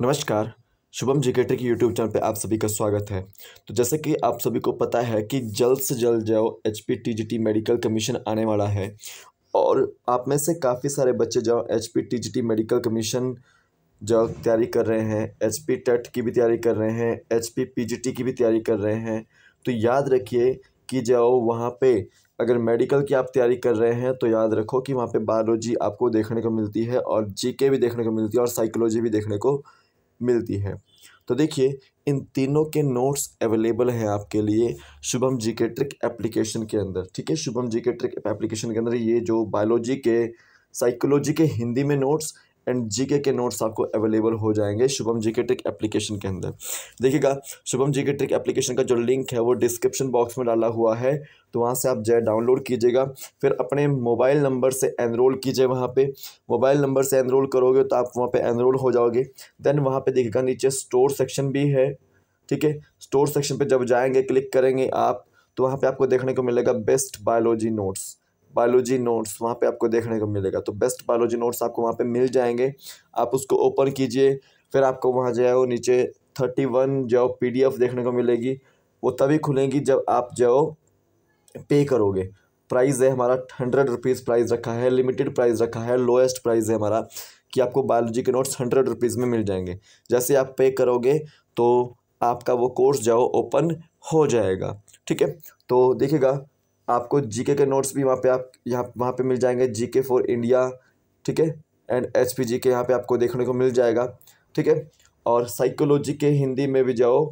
नमस्कार शुभम केटरी की YouTube channel पे आप सभी का स्वागत है तो जैसे कि आप सभी को पता है कि जल्द से जल्द जो H P T G T medical commission आने वाला है और आप में से काफ़ी सारे बच्चे जो H P T G T medical commission जो तैयारी कर रहे हैं एच पी टेट की भी तैयारी कर रहे हैं H P P G T की भी तैयारी कर रहे हैं तो याद रखिए कि जो वहाँ पे अगर मेडिकल की आप तैयारी कर रहे हैं तो याद रखो कि वहाँ पे बायोलॉजी आपको देखने को मिलती है और जीके भी देखने को मिलती है और साइकोलॉजी भी देखने को मिलती है तो देखिए इन तीनों के नोट्स अवेलेबल हैं आपके लिए Shubham G K trick application के अंदर ठीक है Shubham G K trick application के अंदर ये जो बायोलॉजी के साइकोलॉजी के हिंदी में नोट्स एंड जीके के नोट्स आपको अवेलेबल हो जाएंगे Shubham G K trick application के अंदर देखिएगा Shubham G K trick application का जो लिंक है वो डिस्क्रिप्शन बॉक्स में डाला हुआ है तो वहाँ से आप जय डाउनलोड कीजिएगा फिर अपने मोबाइल नंबर से एनरोल कीजिए वहाँ पे मोबाइल नंबर से एनरोल करोगे तो आप वहाँ पे एनरोल हो जाओगे देन वहाँ पे देखिएगा नीचे स्टोर सेक्शन भी है ठीक है स्टोर सेक्शन पे जब जाएंगे क्लिक करेंगे आप तो वहाँ पे आपको देखने को मिलेगा best biology notes biology notes वहाँ पे आपको देखने को मिलेगा तो बेस्ट बायोलॉजी नोट्स आपको वहाँ पे मिल जाएंगे आप उसको ओपन कीजिए फिर आपको वहाँ जो है वो नीचे थर्टी वन जो पी देखने को मिलेगी वो तभी खुलेंगी जब आप जाओ पे करोगे प्राइस है हमारा हंड्रेड रुपीज़ प्राइस रखा है लिमिटेड प्राइस रखा है लोएस्ट प्राइस है हमारा कि आपको बायोलॉजी के नोट्स हंड्रेड रुपीज़ में मिल जाएंगे जैसे आप पे करोगे तो आपका वो कोर्स जो ओपन हो जाएगा ठीक है तो देखिएगा आपको जीके के नोट्स भी वहाँ पे आप यहाँ वहाँ पे मिल जाएंगे जीके फॉर इंडिया ठीक है एंड एच पी जी के यहाँ पे आपको देखने को मिल जाएगा ठीक है और साइकोलॉजी के हिंदी में भी जाओ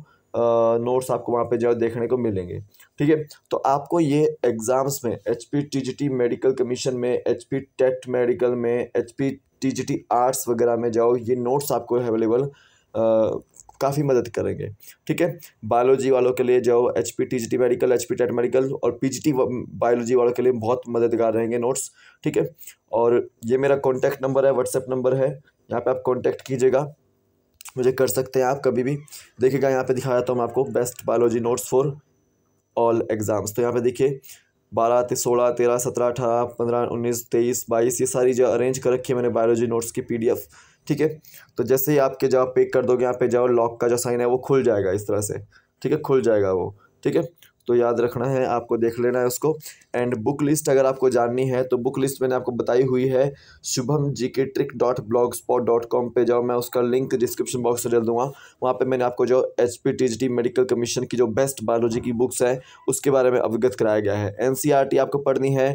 नोट्स आपको वहाँ पे जाओ देखने को मिलेंगे ठीक है तो आपको ये एग्ज़ाम्स में H P T G T medical commission में एच पी टेट मेडिकल में H P T G T arts वगैरह में जाओ ये नोट्स आपको अवेलेबल काफ़ी मदद करेंगे ठीक है बायोलॉजी वालों के लिए जाओ H P T G T medical H P TET medical और पी जी टी बायोलॉजी वालों के लिए बहुत मददगार रहेंगे नोट्स ठीक है और ये मेरा कॉन्टैक्ट नंबर है व्हाट्सएप नंबर है यहाँ पे आप कॉन्टैक्ट कीजिएगा मुझे कर सकते हैं आप कभी भी देखिएगा यहाँ पे दिखा जाता हूँ आपको best biology notes for all exams तो यहाँ पे देखिए बारह सोलह तेरह सत्रह अठारह पंद्रह उन्नीस तेईस बाईस ये सारी जो अरेंज कर रखी है मैंने बायोलॉजी नोट्स की पीडीएफ ठीक है तो जैसे ही आपके जाओ पे कर दोगे यहाँ पे जाओ लॉक का जो साइन है वो खुल जाएगा इस तरह से ठीक है खुल जाएगा वो ठीक है तो याद रखना है आपको देख लेना है उसको एंड बुक लिस्ट अगर आपको जाननी है तो बुक लिस्ट मैंने आपको बताई हुई है Shubham G K trick dot blogspot dot com पर जाओ मैं उसका लिंक डिस्क्रिप्शन बॉक्स में डाल दूंगा वहाँ पे मैंने आपको जो H P T D medical commission की जो बेस्ट बायोलॉजी की बुक्स है उसके बारे में अवगत कराया गया है एन सी आर टी आपको पढ़नी है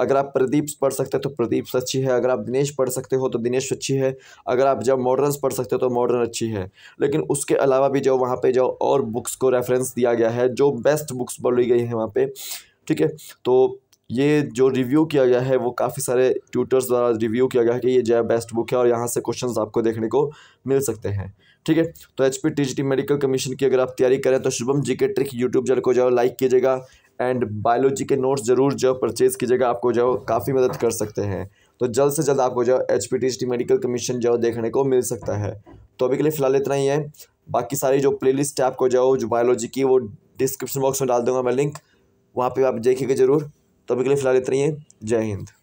अगर आप प्रदीप पढ़ सकते हो तो प्रदीप अच्छी है अगर आप दिनेश पढ़ सकते हो तो दिनेश अच्छी है अगर आप जब मॉडर्न पढ़ सकते हो तो मॉडर्न अच्छी है लेकिन उसके अलावा भी जो वहाँ पे जो और बुक्स को रेफरेंस दिया गया है जो बेस्ट बुक्स बोली गई है वहाँ पर ठीक है तो ये जो रिव्यू किया गया है वो काफ़ी सारे ट्यूटर्स द्वारा रिव्यू किया गया है कि ये जय बेस्ट बुक है और यहाँ से क्वेश्चंस आपको देखने को मिल सकते हैं ठीक है तो एच पी मेडिकल कमीशन की अगर आप तैयारी करें तो Shubham G K trick YouTube channel को जाओ लाइक कीजिएगा एंड बायोलॉजी के नोट्स ज़रूर जो परचेज़ कीजिएगा आपको जो काफ़ी मदद कर सकते हैं तो जल्द से जल्द आपको जो एच पी मेडिकल कमीशन जो देखने को मिल सकता है तो अभी के लिए फ़िलहाल इतना ही है बाकी सारी जो प्ले है आपको जो जो बायोलॉजी की वो डिस्क्रिप्शन बॉक्स में डाल दूंगा मैं लिंक वहाँ पे आप देखिएगा ज़रूर तो अभी के लिए फ़िलहाल इतना ही है जय हिंद